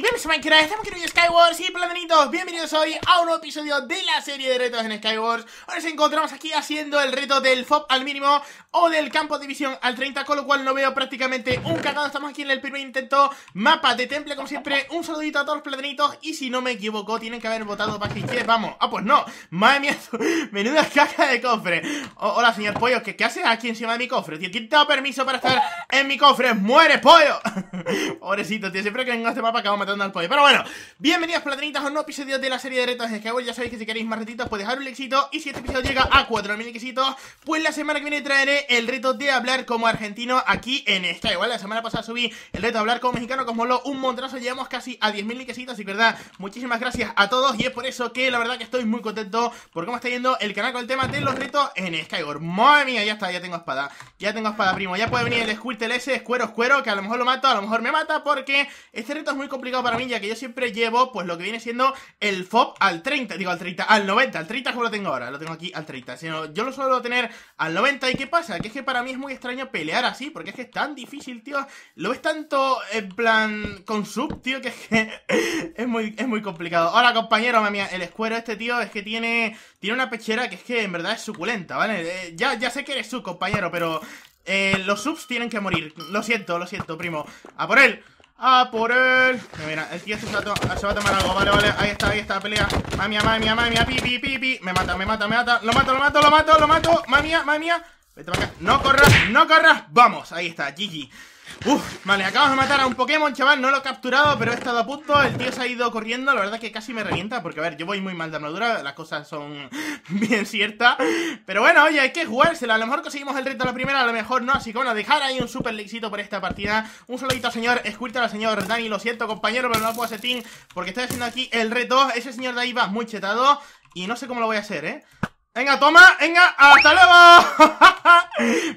bienvenidos a Minecraft, estamos aquí en Skywars y planetitos, bienvenidos hoy a un nuevo episodio de la serie de retos en Skywars Hoy nos encontramos aquí haciendo el reto del FOP al mínimo o del campo de visión al 30, con lo cual no veo prácticamente un cagado Estamos aquí en el primer intento, mapa de temple como siempre, un saludito a todos los planenitos y si no me equivoco tienen que haber votado para que vamos Ah pues no, madre mía, menuda caja de cofre oh, Hola señor Pollo, ¿qué, ¿qué, haces aquí encima de mi cofre? Tío, ¿quién te da permiso para estar en mi cofre? ¡Muere Pollo! Pobrecito tío, siempre que vengo a este mapa acabo pero bueno, bienvenidos platanitas a un nuevo episodio de la serie de retos de Skyward. Ya sabéis que si queréis más retitos, pues dejar un éxito Y si este episodio llega a 4.000 likecitos, pues la semana que viene traeré el reto de hablar como argentino aquí en Skyward. La semana pasada subí el reto de hablar como mexicano, como lo un montrazo. Llegamos casi a 10.000 likecitos. Y que, verdad, muchísimas gracias a todos. Y es por eso que la verdad que estoy muy contento por cómo está yendo el canal con el tema de los retos en Skyward. Madre mía, ya está, ya tengo espada. Ya tengo espada, primo. Ya puede venir el Squirtle ese, escuero, escuero, que a lo mejor lo mato, a lo mejor me mata, porque este reto es muy complicado para mí, ya que yo siempre llevo, pues lo que viene siendo el FOB al 30, digo al 30, al 90, al 30 como lo tengo ahora, lo tengo aquí al 30, sino yo lo suelo tener al 90. ¿Y qué pasa? Que es que para mí es muy extraño pelear así, porque es que es tan difícil, tío. Lo ves tanto en plan con sub, tío, que es que es muy, es muy complicado. Ahora, compañero, mami, el escuero este, tío, es que tiene, tiene una pechera que es que en verdad es suculenta, ¿vale? Eh, ya, ya sé que eres su compañero, pero eh, los subs tienen que morir. Lo siento, lo siento, primo. A por él. ¡A por él! Mira, el tío este se va, a, se va a tomar algo. Vale, vale, ahí está, ahí está, la pelea. Mamia, mamia, mamia, pipi, pipi, Me mata, me mata, me mata. Lo mato, lo mato, lo mato, lo mato. Mamia, mamia. Vete para acá. No corras, no corras. Vamos, ahí está, Gigi Uf, vale, acabamos de matar a un Pokémon, chaval No lo he capturado, pero he estado a punto El tío se ha ido corriendo, la verdad que casi me revienta Porque, a ver, yo voy muy mal de armadura Las cosas son bien ciertas Pero bueno, oye, hay que jugársela A lo mejor conseguimos el reto a la primera, a lo mejor no Así que bueno, dejar ahí un super likecito por esta partida Un saludito señor Escúchala, al señor Dani Lo siento, compañero, pero no puedo hacer team Porque estoy haciendo aquí el reto Ese señor de ahí va muy chetado Y no sé cómo lo voy a hacer, ¿eh? Venga, toma, venga, hasta luego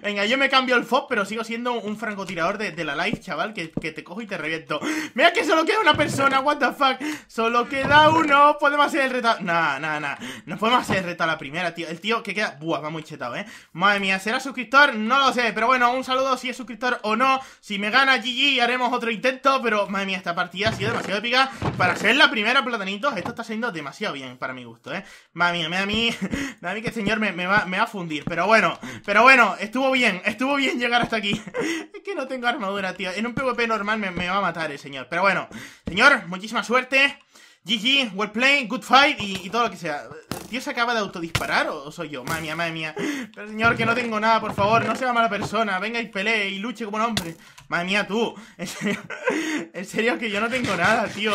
Venga, yo me cambio el FOB, pero sigo siendo un francotirador de, la life, chaval, que, que, te cojo y te reviento. Mira que solo queda una persona, what the fuck. Solo queda uno, podemos hacer el reto. Nah, nah, nah. No podemos hacer el reto la primera, tío. El tío que queda. Buah, va muy chetado, eh. Madre mía, ¿será suscriptor? No lo sé, pero bueno, un saludo si es suscriptor o no. Si me gana GG, haremos otro intento. Pero madre mía, esta partida ha sido demasiado épica. Para ser la primera, platanitos, esto está siendo demasiado bien para mi gusto, eh. Madre mía, da a mí. a mí que el señor me, va, me va a fundir. Pero bueno, pero bueno estuvo bien, estuvo bien llegar hasta aquí. es que no tengo armadura, tío. En un PvP normal me, me va a matar el señor. Pero bueno, señor, muchísima suerte. GG, well played, good fight y, todo lo que sea. tío se acaba de autodisparar o, soy yo? Madre mía, madre mía. señor, que no tengo nada, por favor, no sea mala persona. Venga y pelee y luche como un hombre. Madre mía, tú. En serio, que yo no tengo nada, tío.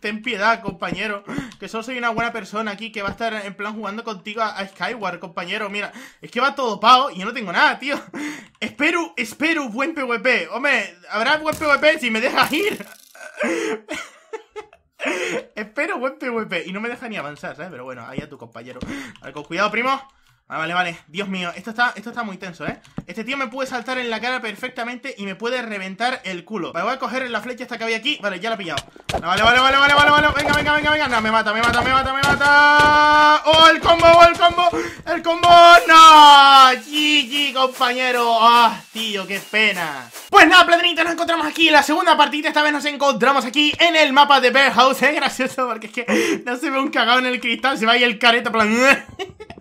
Ten piedad, compañero. Que solo soy una buena persona aquí que va a estar en plan jugando contigo a, a Skyward, compañero. Mira, es que va todo pao y yo no tengo nada, tío. Espero, espero buen PvP. Hombre, habrá buen PvP si me dejas ir. Espero golpe, golpe. Y no me deja ni avanzar, ¿sabes? Pero bueno, ahí a tu compañero. A con cuidado, primo. Vale, ah, vale, vale. Dios mío, esto está, esto está muy tenso, ¿eh? Este tío me puede saltar en la cara perfectamente y me puede reventar el culo. Vale, voy a coger la flecha esta que había aquí. Vale, ya la he pillado. Ah, vale, vale, vale, vale, vale, vale. Venga, venga, venga, venga. No, me mata, me mata, me mata, me mata. ¡Oh, el combo, el combo! ¡El combo! ¡No! ¡GG, compañero! ¡Ah, tío, qué pena! Pues nada, Platinitas, nos encontramos aquí en la segunda partida. Esta vez nos encontramos aquí en el mapa de Bear House. Es ¿eh? gracioso porque es que no se ve un cagado en el cristal. Se va ahí el careta plan...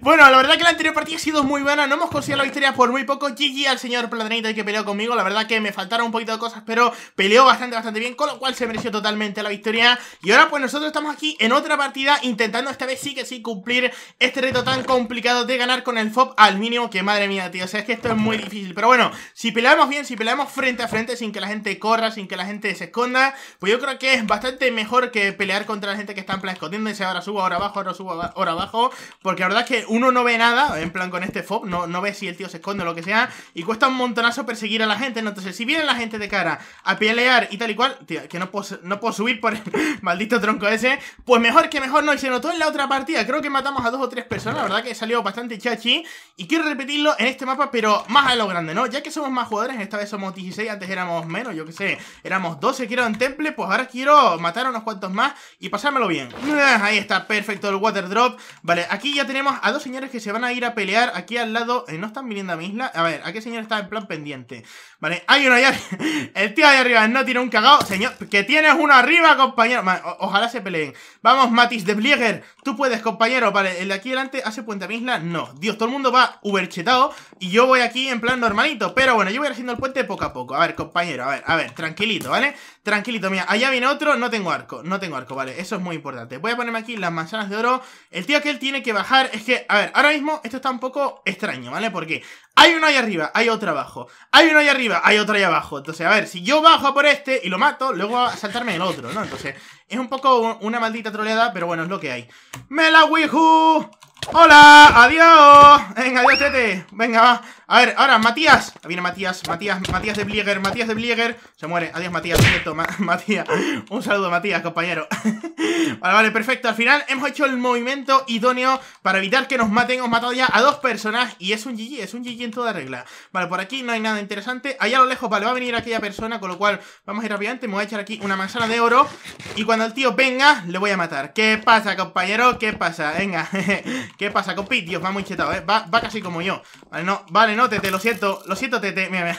bueno, la verdad que la anterior partida ha sido muy buena. No hemos conseguido la victoria por muy poco. GG al señor Platanito que peleó conmigo. La verdad que me faltaron un poquito de cosas, pero peleó bastante, bastante bien. Con lo cual se mereció totalmente la victoria. Y ahora pues nosotros estamos aquí en otra partida intentando esta vez sí que sí cumplir este reto tan complicado de ganar con el FOB al mínimo. Que madre mía, tío. O sea, es que esto es muy difícil. Pero bueno, si peleamos bien, si peleamos frente a frente sin que la gente corra, sin que la gente se esconda, pues yo creo que es bastante mejor que pelear contra la gente que está en plan escondiéndose. Ahora subo, ahora abajo, ahora subo, ahora abajo. Porque la verdad es que uno no ve nada, en plan con este FOB, no, no ve si el tío se esconde o lo que sea, y cuesta un montonazo perseguir a la gente. ¿no? Entonces, si viene la gente de cara a pelear y tal y cual, tío, que no puedo, no puedo subir por el maldito tronco ese, pues mejor que mejor no. Y se notó en la otra partida, creo que matamos a dos o tres personas, la verdad que salió bastante chachi. Y quiero repetirlo en este mapa, pero más a lo grande, ¿no? Ya que somos más jugadores, esta vez somos 16, antes éramos menos, yo que sé, éramos 12, quiero en temple, pues ahora quiero matar a unos cuantos más y pasármelo bien. Ahí está, perfecto el water drop. Vale, aquí ya tenemos a dos señores que se van a ir a pelear aquí al lado. Eh, ¿No están viniendo a mi isla? A ver, ¿a qué señor está en plan pendiente? Vale, hay uno allá. El tío ahí arriba no tiene un cagado Señor, que tienes uno arriba, compañero. ojalá se peleen. Vamos, Matis de Blieger. Tú puedes, compañero. Vale, el de aquí delante hace puente a mi isla. No. Dios, todo el mundo va uberchetado. Y yo voy aquí en plan normalito. Pero bueno, yo voy haciendo el puente poco a poco. A ver, compañero. A ver, a ver, tranquilito, ¿vale? Tranquilito, mira. Allá viene otro. No tengo arco. No tengo arco, vale. Eso es muy importante. Voy a ponerme aquí las manzanas de oro. El tío aquel tiene que bajar es que, a ver, ahora mismo esto está un poco extraño, ¿vale? Porque hay uno ahí arriba, hay otro abajo. Hay uno ahí arriba, hay otro ahí abajo. Entonces, a ver, si yo bajo por este y lo mato, luego a saltarme el otro, ¿no? Entonces, es un poco una maldita troleada, pero bueno, es lo que hay. ¡Mela Wiju! ¡Hola! ¡Adiós! Venga, adiós, tete. Venga, va. A ver, ahora, Matías. Ahí viene Matías, Matías, Matías de Blieger, Matías de Blieger. Se muere. Adiós, Matías. perfecto, Matías. Un saludo, Matías, compañero. vale, vale, perfecto. Al final hemos hecho el movimiento idóneo para evitar que nos maten. Hemos matado ya a dos personas y es un GG, es un GG en toda regla. Vale, por aquí no hay nada interesante. Allá a lo lejos, vale, va a venir aquella persona, con lo cual vamos a ir rápidamente. Me voy a echar aquí una manzana de oro y cuando el tío venga, le voy a matar. ¿Qué pasa, compañero? ¿Qué pasa? Venga. ¿Qué pasa, compi? Dios, va muy chetado, ¿eh? Va, va casi como yo. Vale, no, vale, no, Tete, lo siento. Lo siento, Tete. Mira, mira.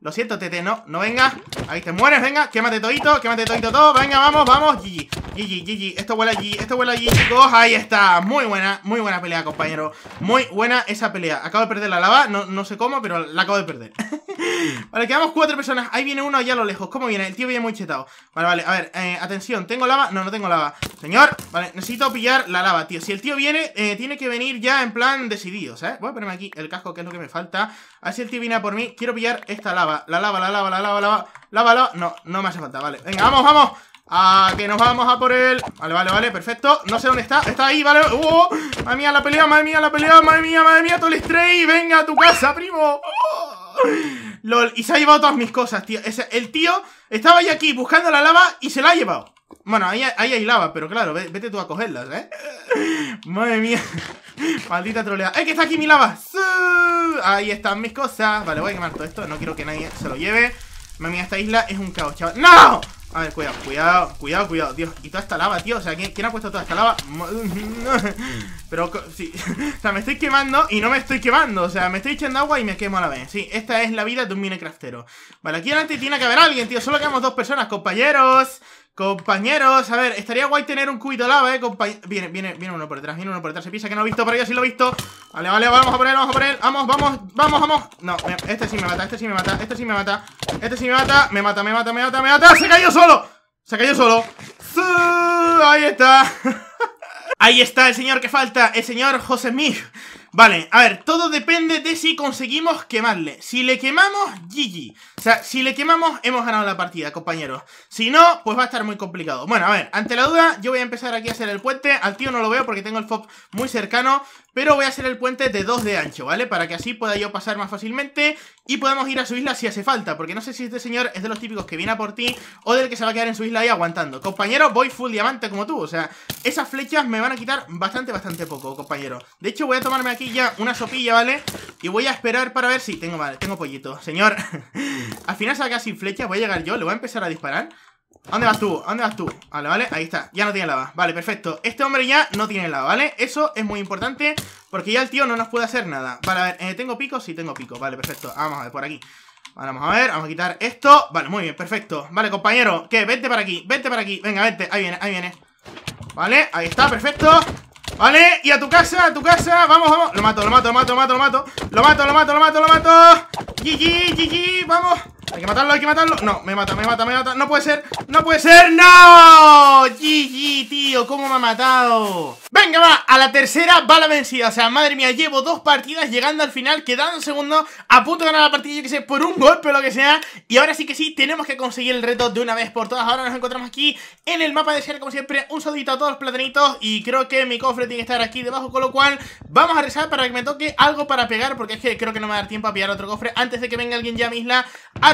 Lo siento, Tete, no, no venga Ahí te mueres, venga, quémate todito, quémate todito todo Venga, vamos, vamos, GG GG, GG, esto huele allí, esto huele allí, chicos Ahí está, muy buena, muy buena pelea, compañero Muy buena esa pelea Acabo de perder la lava, no, no sé cómo, pero la acabo de perder Vale, quedamos cuatro personas Ahí viene uno allá a lo lejos, ¿cómo viene? El tío viene muy chetado Vale, vale, a ver, eh, atención ¿Tengo lava? No, no tengo lava Señor, vale, necesito pillar la lava, tío Si el tío viene, eh, tiene que venir ya en plan decidido, ¿sabes? Voy a ponerme aquí el casco, que es lo que me falta A ver si el tío viene a por mí Quiero pillar esta lava, la lava, la lava, la lava, la lava Lava, lava, no, no me hace falta, vale Venga, vamos, vamos Ah, que nos vamos a por él Vale, vale, vale, perfecto No sé dónde está, está ahí, vale uh, Madre mía, la pelea, madre mía, la pelea Madre mía, madre mía, todo el Venga a tu casa, primo oh. LOL, y se ha llevado todas mis cosas, tío El tío estaba ahí aquí buscando la lava Y se la ha llevado Bueno, ahí, hay lava, pero claro, vete tú a cogerlas, ¿eh? Madre mía Maldita trolea ¡Eh, que está aquí mi lava! Ahí están mis cosas Vale, voy a quemar todo esto No quiero que nadie se lo lleve Madre mía, esta isla es un caos, chaval ¡No! A ver, cuidado, cuidado, cuidado, cuidado, Dios. Y toda esta lava, tío. O sea, ¿quién, ¿quién ha puesto toda esta lava? Pero, sí. o sea, me estoy quemando y no me estoy quemando. O sea, me estoy echando agua y me quemo a la vez. Sí, esta es la vida de un minecraftero. Vale, aquí adelante tiene que haber alguien, tío. Solo quedamos dos personas, compañeros. Compañeros, a ver, estaría guay tener un cubito lava, eh viene, viene, viene uno por detrás, viene uno por detrás Se pisa que no lo he visto, pero yo sí lo he visto Vale, vale, vamos a poner, vamos a poner, Vamos, vamos, vamos, vamos No, este sí me mata, este sí me mata, este sí me mata Este sí me mata, me mata, me mata, me mata, me mata Se cayó solo, se cayó solo Ahí está Ahí está el señor que falta, el señor José Mir Vale, a ver, todo depende de si conseguimos quemarle. Si le quemamos, GG. O sea, si le quemamos, hemos ganado la partida, compañeros. Si no, pues va a estar muy complicado. Bueno, a ver, ante la duda, yo voy a empezar aquí a hacer el puente. Al tío no lo veo porque tengo el FOB muy cercano. Pero voy a hacer el puente de 2 de ancho, ¿vale? Para que así pueda yo pasar más fácilmente y podamos ir a su isla si hace falta. Porque no sé si este señor es de los típicos que viene a por ti o del que se va a quedar en su isla ahí aguantando. Compañero, voy full diamante como tú. O sea, esas flechas me van a quitar bastante, bastante poco, compañero. De hecho, voy a tomarme aquí ya una sopilla, ¿vale? Y voy a esperar para ver si... Tengo, vale, tengo pollito. Señor, al final saca sin flechas, voy a llegar yo, le voy a empezar a disparar dónde vas tú? dónde vas tú? Vale, vale, ahí está, ya no tiene lava Vale, perfecto, este hombre ya no tiene lava, ¿vale? Eso es muy importante porque ya el tío no nos puede hacer nada Vale, a ver, eh, ¿tengo pico? Sí, tengo pico, vale, perfecto ah, Vamos a ver, por aquí Vale, vamos a ver, vamos a quitar esto Vale, muy bien, perfecto Vale, compañero, ¿qué? Vente para aquí, vente para aquí Venga, vente, ahí viene, ahí viene Vale, ahí está, perfecto Vale, y a tu casa, a tu casa, vamos, vamos Lo mato, lo mato, lo mato, lo mato, lo mato Lo mato, lo mato, lo mato, lo mato GG, GG, vamos hay que matarlo, hay que matarlo No, me mata, me mata, me mata No puede ser, no puede ser ¡No! GG, tío, cómo me ha matado Venga, va, a la tercera bala la vencida O sea, madre mía, llevo dos partidas llegando al final Quedando Segundo, a punto de ganar la partida Yo que sé, por un golpe o lo que sea Y ahora sí que sí, tenemos que conseguir el reto de una vez por todas Ahora nos encontramos aquí en el mapa de ser Como siempre, un saludito a todos los platanitos Y creo que mi cofre tiene que estar aquí debajo Con lo cual, vamos a rezar para que me toque algo para pegar Porque es que creo que no me va a dar tiempo a pillar otro cofre Antes de que venga alguien ya a mi isla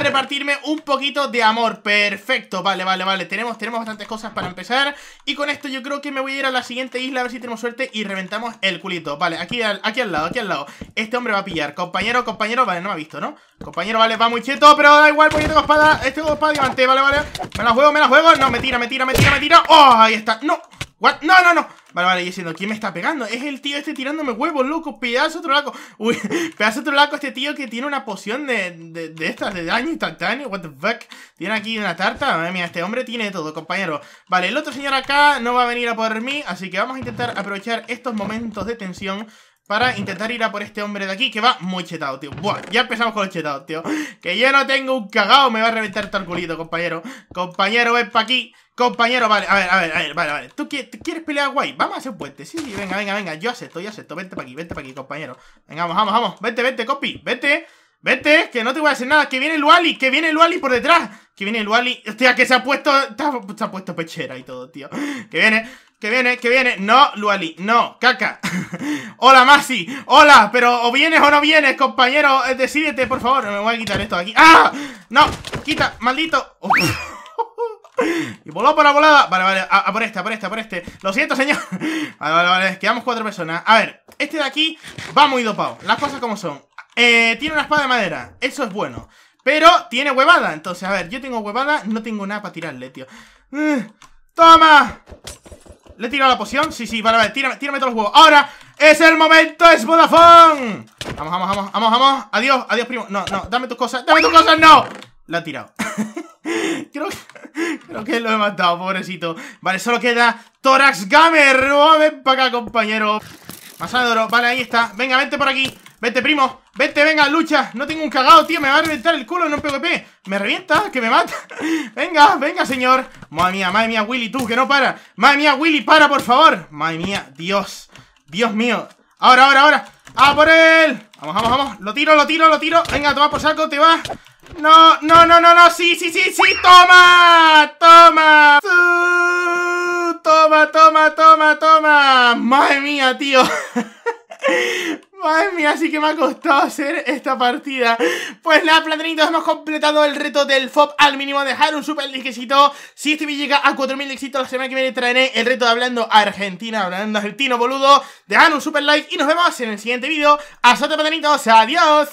repartirme un poquito de amor Perfecto, vale, vale, vale Tenemos, tenemos bastantes cosas para empezar Y con esto yo creo que me voy a ir a la siguiente isla A ver si tenemos suerte y reventamos el culito Vale, aquí al, aquí al lado, aquí al lado Este hombre va a pillar, compañero, compañero, vale, no me ha visto, ¿no? Compañero, vale, va muy cheto, pero da igual Porque yo tengo espada, este tengo espada diamante, vale, vale Me la juego, me la juego, no, me tira, me tira, me tira, me tira Oh, ahí está, no, what, no, no, no Vale, vale, y diciendo, ¿quién me está pegando? Es el tío este tirándome huevos, loco, pedazo otro laco. Uy, pedazo otro laco este tío que tiene una poción de, de, de estas, de daño instantáneo, what the fuck. Tiene aquí una tarta, madre mía, este hombre tiene todo, compañero. Vale, el otro señor acá no va a venir a poder mí, así que vamos a intentar aprovechar estos momentos de tensión para intentar ir a por este hombre de aquí que va muy chetado, tío Buah, ya empezamos con el chetado, tío Que yo no tengo un cagao, me va a reventar todo el culito, compañero Compañero, ven pa' aquí Compañero, vale, a ver, a ver, a ver, vale, vale ¿Tú, quieres pelear guay? Vamos a hacer un puente Sí, venga, venga, venga Yo acepto, yo acepto Vente pa' aquí, vente para aquí, compañero Venga, vamos, vamos, Vente, vente, copi Vente Vente, que no te voy a hacer nada, que viene el Wally, que viene el Wally por detrás, que viene el Wally. hostia, que se ha puesto, se ha puesto pechera y todo, tío, que viene, que viene, que viene. No, Luali, no, caca. Hola, Masi. Hola, pero o vienes o no vienes, compañero. Eh, decídete, por favor. Me voy a quitar esto de aquí. ¡Ah! No, quita, maldito. Y voló por la volada. Vale, vale, a, por este, a por este, a por este. Lo siento, señor. Vale, vale, vale. Quedamos cuatro personas. A ver, este de aquí va muy dopado. Las cosas como son. Eh, tiene una espada de madera. Eso es bueno. Pero tiene huevada. Entonces, a ver, yo tengo huevada. No tengo nada para tirarle, tío. Eh, ¡Toma! ¿Le he tirado la poción? Sí, sí, vale, vale, tírame, todos los huevos Ahora es el momento, es Vodafone Vamos, vamos, vamos, vamos, vamos Adiós, adiós, primo No, no, dame tus cosas, dame tus cosas, no La he tirado creo, que, creo que lo he matado, pobrecito Vale, solo queda Torax Gamer oh, Ven para acá, compañero Masa de oro, vale, ahí está Venga, vente por aquí Vete, primo, vete, venga, lucha No tengo un cagado, tío, me va a reventar el culo en un PvP Me revienta, que me mata Venga, venga, señor Madre mía, madre mía, Willy, tú, que no para Madre mía, Willy, para, por favor Madre mía, Dios, Dios mío Ahora, ahora, ahora, a por él Vamos, vamos, vamos, lo tiro, lo tiro, lo tiro Venga, toma por saco, te va No, no, no, no, no, sí, sí, sí, sí Toma, toma Toma, toma, toma, toma Madre mía, tío Madre mía, así que me ha costado hacer esta partida. Pues nada, platanitos, hemos completado el reto del FOP al mínimo. Dejar un super likecito. Si este vídeo llega a 4000 likesitos, la semana que viene traeré el reto de Hablando Argentina, Hablando Argentino, boludo. Dejar un super like y nos vemos en el siguiente vídeo. Hasta platanitos, adiós.